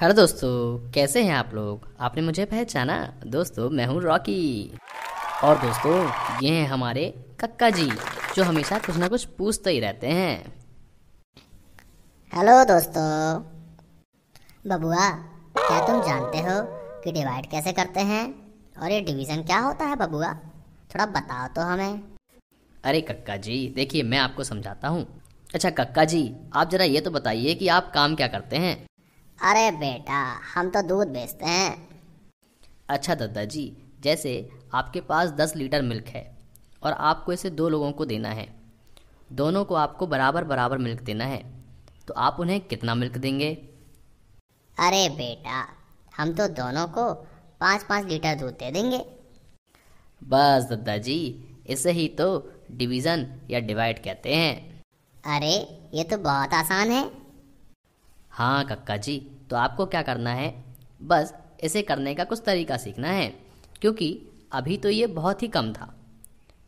hello दोस्तों कैसे हैं आप लोग आपने मुझे पहचाना दोस्तों मैं हूँ रॉकी और दोस्तों ये हैं हमारे कक्का जी जो हमेशा कुछ ना कुछ पूछते ही रहते हैं हेलो दोस्तों बबुआ क्या तुम जानते हो कि डिवाइड कैसे करते हैं और ये डिवीज़न क्या होता है बबुआ थोड़ा बताओ तो हमें अरे कक्का जी देखिए मैं आपको समझाता हूँ अच्छा कक्का जी आप ज़रा ये तो बताइए कि आप काम क्या करते हैं अरे बेटा हम तो दूध बेचते हैं अच्छा दादाजी जैसे आपके पास दस लीटर मिल्क है और आपको इसे दो लोगों को देना है दोनों को आपको बराबर बराबर मिल्क देना है तो आप उन्हें कितना मिल्क देंगे अरे बेटा हम तो दोनों को पाँच पाँच लीटर दूध दे देंगे बस दादाजी इसे ही तो डिवीज़न या डिवाइड कहते हैं अरे ये तो बहुत आसान है हाँ कक्का जी तो आपको क्या करना है बस इसे करने का कुछ तरीका सीखना है क्योंकि अभी तो ये बहुत ही कम था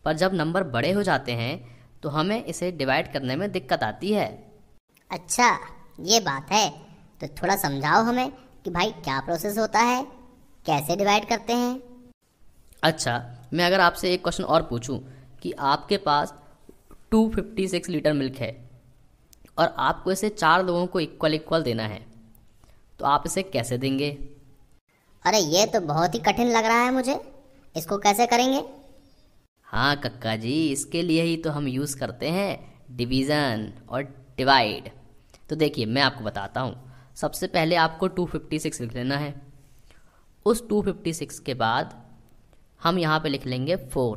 पर जब नंबर बड़े हो जाते हैं तो हमें इसे डिवाइड करने में दिक्कत आती है अच्छा ये बात है तो थोड़ा समझाओ हमें कि भाई क्या प्रोसेस होता है कैसे डिवाइड करते हैं अच्छा मैं अगर आपसे एक क्वेश्चन और पूछूं कि आपके पास 256 लीटर मिल्क है और आपको इसे चार लोगों को इक्वल इक्वल देना है तो आप इसे कैसे देंगे अरे ये तो बहुत ही कठिन लग रहा है मुझे इसको कैसे करेंगे हाँ कक्का जी इसके लिए ही तो हम यूज़ करते हैं डिवीज़न और डिवाइड तो देखिए मैं आपको बताता हूँ सबसे पहले आपको 256 लिख लेना है उस 256 के बाद हम यहाँ पे लिख लेंगे 4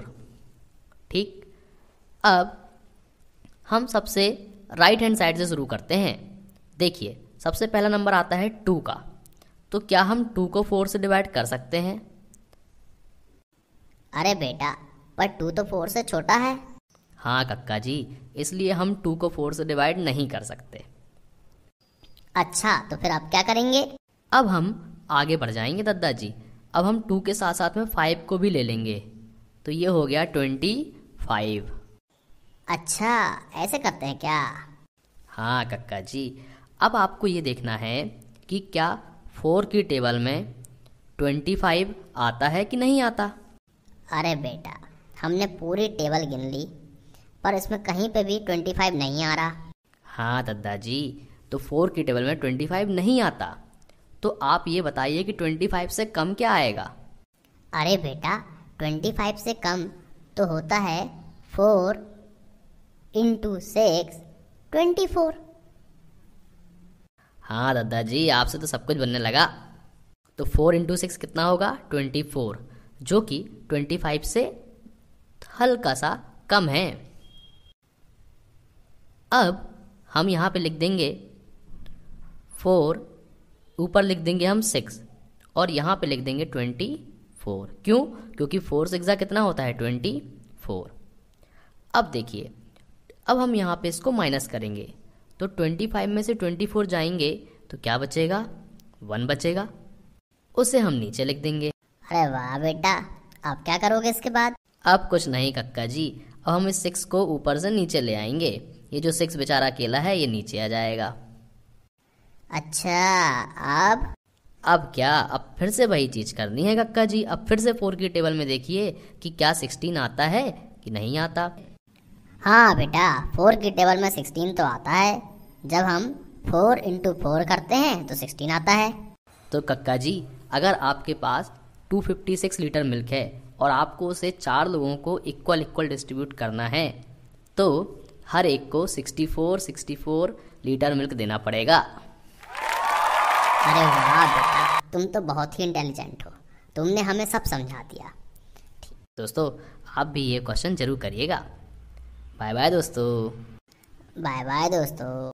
ठीक अब हम सबसे राइट हैंड साइड से शुरू करते हैं देखिए सबसे पहला नंबर आता है टू का तो क्या हम टू को फोर से डिवाइड कर सकते हैं अरे बेटा पर टू तो फोर से छोटा है हाँ कक्का जी इसलिए हम टू को फोर से डिवाइड नहीं कर सकते अच्छा तो फिर आप क्या करेंगे अब हम आगे बढ़ जाएंगे दद्दा जी अब हम टू के साथ साथ में फाइव को भी ले लेंगे तो ये हो गया ट्वेंटी फाइव अच्छा ऐसे करते हैं क्या हाँ कक्का जी अब आपको ये देखना है कि क्या फोर की टेबल में ट्वेंटी फाइव आता है कि नहीं आता अरे बेटा हमने पूरी टेबल गिन ली पर इसमें कहीं पे भी ट्वेंटी फाइव नहीं आ रहा हाँ दद्दा जी तो फोर की टेबल में ट्वेंटी फाइव नहीं आता तो आप ये बताइए कि ट्वेंटी फाइव से कम क्या आएगा अरे बेटा ट्वेंटी फाइव से कम तो होता है four into six twenty four हाँ दादाजी आपसे तो सब कुछ बनने लगा तो फोर इंटू सिक्स कितना होगा ट्वेंटी फोर जो कि ट्वेंटी फाइव से हल्का सा कम है अब हम यहाँ पे लिख देंगे फोर ऊपर लिख देंगे हम सिक्स और यहाँ पे लिख देंगे ट्वेंटी फोर क्यों क्योंकि फोर सिक्स कितना होता है ट्वेंटी फोर अब देखिए अब हम यहाँ पे इसको माइनस करेंगे तो 25 में से 24 जाएंगे तो क्या बचेगा वन बचेगा उसे हम नीचे लिख देंगे अरे वाह बेटा आप क्या करोगे इसके बाद अब कुछ नहीं कक्का जी अब हम इस सिक्स को ऊपर से नीचे ले आएंगे ये जो सिक्स बेचारा अकेला है ये नीचे आ जाएगा अच्छा अब अब क्या अब फिर से वही चीज करनी है कक्का जी अब फिर से फोर की टेबल में देखिए कि क्या सिक्सटीन आता है कि नहीं आता हाँ बेटा फोर की टेबल में सिक्सटीन तो आता है जब हम फोर इंटू फोर करते हैं तो सिक्सटीन आता है तो कक्का जी अगर आपके पास two fifty six litre milk है और आपको उसे चार लोगों को इक्वल इक्वल डिस्ट्रीब्यूट करना है तो हर एक को sixty four sixty four litre milk देना पड़ेगा अरे वाह बेटा तुम तो बहुत ही इंटेलिजेंट हो तुमने हमें सब समझा दिया दोस्तों आप भी ये क्वेश्चन जरूर करिएगा बाय बाय दोस्तों बाय बाय दोस्तों